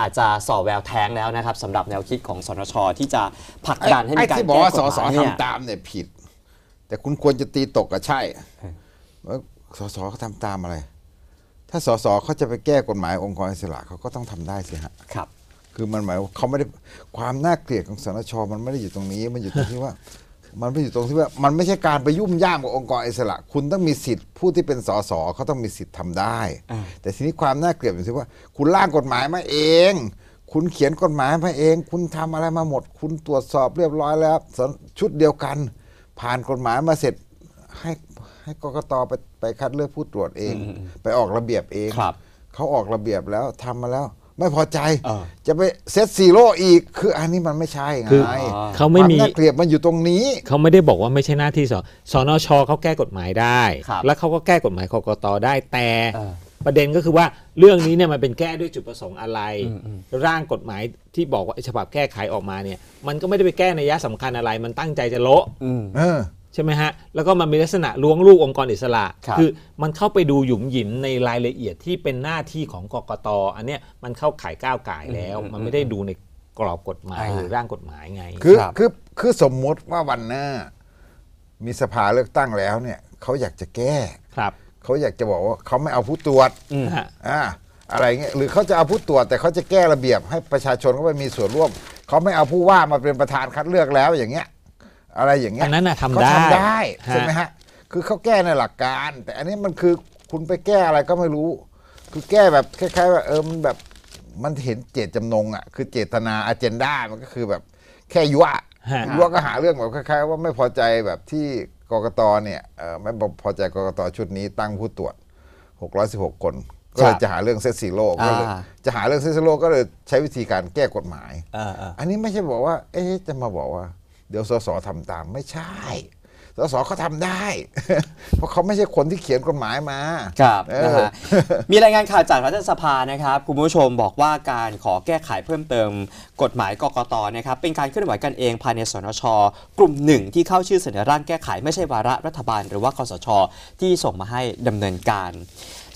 อาจจะสอบแววแท้งแล้วนะครับสำหรับแนวคิดของสนชที่จะผลักดันให้มีการไอ้ที่บอกว่าสอสหทำตามเนี่ยผิด แต่คุณควรจะตีตกอะใช่ว่าสสเขาทำตามอะไร ถ้าสสเขาจะไปแก้กฎหมายองค์กรอิสระเขาก็ต้องทำได้สิฮะครับ คือมันหมายว่าเขาไม่ได้ความน่าเกลียดของสนชมันไม่ได้อยู่ตรงนี้มันอยู่ตรงที่ว่ามันไม่อยู่ตรงที่ว่ามันไม่ใช่การไปยุ่มย่ามกับองค์กรอิสระคุณต้องมีสิทธิ์ผู้ที่เป็นสสเขาต้องมีสิทธิ์ทำได้ แต่ทีนี้ความน่าเกลียดอยู่ที่ว่า คุณร่างกฎหมายมาเอง คุณเขียนกฎหมายมาเอง คุณทำอะไรมาหมด คุณตรวจสอบเรียบร้อยแล้วชุดเดียวกันผ่านกฎหมายมาเสร็จให้ให้กกตไปไปคัดเลือกผู้ตรวจเอง ไปออกระเบียบเองเขาออกระเบียบแล้วทำมาแล้วไม่พอใจ จะไปเซตซีโร่อีก คืออันนี้มันไม่ใช่ไงเขาไม่มีน่าเกลียบมันอยู่ตรงนี้เขาไม่ได้บอกว่าไม่ใช่หน้าที่สอสนชเขาแก้กฎหมายได้ แล้วเขาก็แก้กฎหมายกกตได้แต่ ประเด็นก็คือว่าเรื่องนี้เนี่ยมันเป็นแก้ด้วยจุดประสงค์อะไร ร่างกฎหมายที่บอกว่าฉบับแก้ไขออกมาเนี่ย มันก็ไม่ได้ไปแก้ในยะสำคัญอะไร มันตั้งใจจะโละใช่ไหมฮะแล้วก็มันมีลักษณะล้วงลูกองค์กรอิสระ คือมันเข้าไปดูหยุมหยิมในรายละเอียดที่เป็นหน้าที่ของกกตอันเนี้ยมันเข้าข่ายก้าวไก่แล้ว มันไม่ได้ดูในกรอบกฎหมายหรือร่างกฎหมายไงคือคือคือสมมติว่าวันหน้ามีสภาเลือกตั้งแล้วเนี่ยเขาอยากจะแก้ครับเขาอยากจะบอกว่าเขาไม่เอาผู้ตรวจอ่าอะไรเงี้ยหรือเขาจะเอาผู้ตรวจแต่เขาจะแก้ระเบียบ ให้ประชาชนเขาไปมีส่วนร่วมเขาไม่เอาผู้ว่ามาเป็นประธานคัดเลือกแล้วอย่างเงี้ยอะไรอย่างเงี้ยอันนั้นนะทำได้ใช่ไหมฮะคือเขาแก้ในหลักการ แต่อันนี้มันคือคุณไปแก้อะไรก็ไม่รู้ คือแก้แบบคล้ายๆแบบเออมันแบบมันเห็นเจตจำนงอ่ะคือเจตนาอเจนดามันก็คือแบบแค่ยั่วยั่วก็หาเรื่องแบบคล้ายๆ ว่าไม่พอใจแบบที่กกตเนี่ยไม่พอใจกกตชุดนี้ตั้งผู้ตรวจ616 คนก็เลยจะหาเรื่องเซตซีโลก็เลยจะหาเรื่องเซตซีโลก็เลยใช้วิธีการแก้กฎหมายอันนี้ไม่ใช่บอกว่าเอ๊ะจะมาบอกว่าเดี๋ยวสสทำตามไม่ใช่ สสเขาทาได้ เพราะเขาไม่ใช่คนที่เขียนกฎหมายมา ครับนะฮะมีรายงานข่าวจากรัฐสภานะครับคุณผู้ชมบอกว่าการขอแก้ไขเพิ่มเติม กฎหมายกกตนะครับ เป็นการเคลื่อนไหวกันเองภายในสนชกลุ่มหนึ่ง ที่เข้าชื่อเสนอร่างแก้ไข ไม่ใช่วาระรัฐบาลหรือว่าคอสชที่ส่งมาให้ดำเนินการ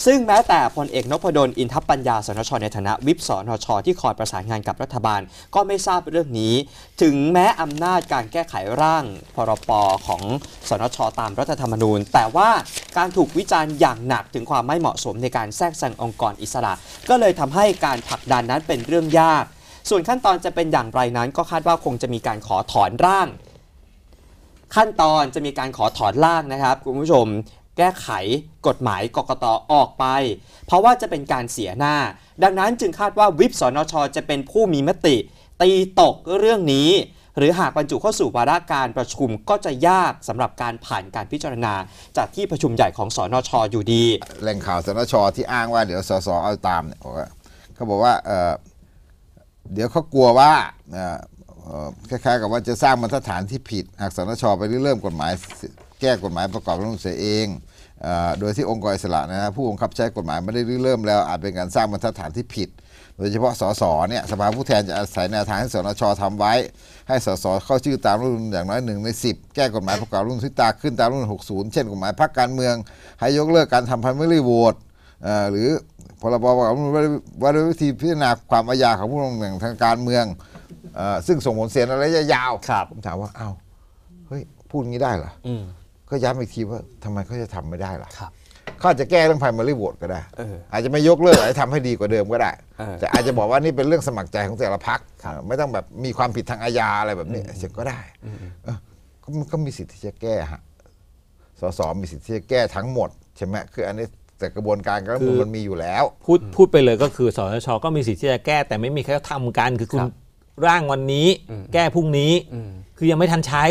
ซึ่งแม้แต่พลเอกนพดลอินทปัญญาสนช ในฐานะวิปสนช ที่คอยประสานงานกับรัฐบาล ก็ไม่ทราบเรื่องนี้ ถึงแม้อำนาจการแก้ไขร่างพรปของสนช ตามรัฐธรรมนูญ แต่ว่าการถูกวิจารณ์อย่างหนัก ถึงความไม่เหมาะสมในการแทรกแซงองค์กรอิสระ ก็เลยทำให้การผลักดันนั้นเป็นเรื่องยาก ส่วนขั้นตอนจะเป็นอย่างไรนั้น ก็คาดว่าคงจะมีการขอถอนร่าง ขั้นตอนจะมีการขอถอนร่างนะครับคุณผู้ชมแก้ไขกฎหมายกกตอออกไป เพราะว่าจะเป็นการเสียหน้าดังนั้นจึงคาดว่าวิปสนชจะเป็นผู้มีมติตีตกเรื่องนี้ หรือหากบรรจุเข้าสู่วาระการประชุมก็จะยากสำหรับการผ่านการพิจารณา จากที่ประชุมใหญ่ของสอนชออยู่ดี แหล่งข่าวสนชที่อ้างว่าเดี๋ยวสสเอาตามเนี่ยเขาบอกว่าเดี๋ยวเขากลัวว่าคล้ายๆกับว่าจะสร้างมาตรฐานที่ผิด หากสนชไปเริ่มกฎหมายแก้กฎหมายประกอบรัฐมนูญเสียเองอโดยที่องค์กรอิสระนะครับผู้บังคับใช้กฎหมายไม่ได้เริ่มแล้วอาจเป็นการสร้างบรรทัดฐานที่ผิด โดยเฉพาะสสเนี่ยสภาผู้แทนจะอาศัยแนวทางที่สนชทำไว้ ให้สสเข้าชื่อตามรุ่นอย่างน้อยหนึ่งใน10แก้กฎหมายประกอบรุ่นที่ตาขึ้นตามรุ่น60 เช่นกฎหมายพรรคการเมือง ให้ยกเลิกการทำพันไม่รีโหวตหรือพรบประกอบรุ่นว่าด้วยวิธีพิจารณาความอาญาของผู้ลงแห่งทางการเมืองอซึ่งส่งผลเสียอะไรยาวคผมถามว่าเอ้าเฮ้ยพูดงี้ได้เหรออก็ย้ำอีกทีว่าทำไมเขาจะทำไม่ได้ล่ะ ครับเขาจะแก้เรื่องไฟมารีโหวตก็ได้อาจจะไม่ยกเลิกอาจจะทำให้ดีกว่าเดิมก็ได้ แต่อาจจะบอกว่านี่เป็นเรื่องสมัครใจของแต่ละพักไม่ต้องแบบมีความผิดทางอาญาอะไรแบบนี้เสร็จก็ได้ก็มันก็มีสิทธิ์ที่จะแก้ฮะสสมีสิทธิ์ที่จะแก้ทั้งหมด ใช่ไหมคืออันนี้แต่กระบวนการก็มันมีอยู่แล้วพูดพูดไปเลยก็คือ สช ก็มีสิทธิ์ที่จะแก้ แต่ไม่มีใครทำกัน คือคุณร่างวันนี้ แก้พรุ่งนี้ คือยังไม่ทันใช้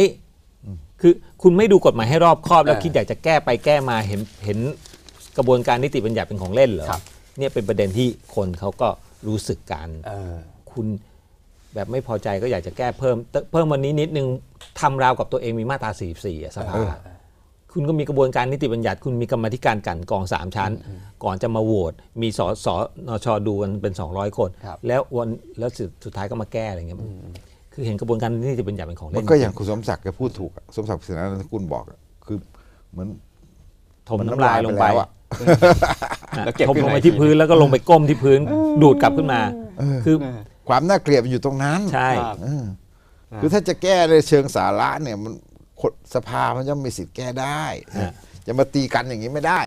คือคุณไม่ดูกฎหมายให้รอบคอบ แล้วคิดอยากจะแก้ไปแก้มาเห็นเห็นกระบวนการนิติบัญญัติเป็นของเล่นเหรอเนี่ยเป็นประเด็นที่คนเขาก็รู้สึกกันออคุณแบบไม่พอใจก็อยากจะแก้เพิ่มเพิ่มวันนี้นิดนึงทำราวกับตัวเองมีมาตรา 44อะสภาคุณก็มีกระบวนการนิติบัญญัติ คุณมีกรรมธิการกันกองสามชั้น ก่อนจะมาโหวตมีสอสนชดูกันเป็น 200 คนคยคนแล้ววันแล้วสุดสุดท้ายก็มาแก้อะไรเงี้ยคือเห็นกระบวนการนี่จะเป็นอย่างเป็นของเล่นมันก็อย่างคุณสมศักดิ์แกพูดถูกสมศักดิ์ศิีนันทกุลบอกคือเหมือนถมน้ำลายลงไปแล้วเก็บลงไปที่พื้นแล้วก็ลงไปก้มที่พื้นดูดกลับขึ้นมาคือความน่าเกลียดอยู่ตรงนั้นใช่คือถ้าจะแก้ในเชิงสาระเนี่ยมันสภามันย่อมมีสิทธิ์แก้ได้ จะมาตีกันอย่างนี้ไม่ได้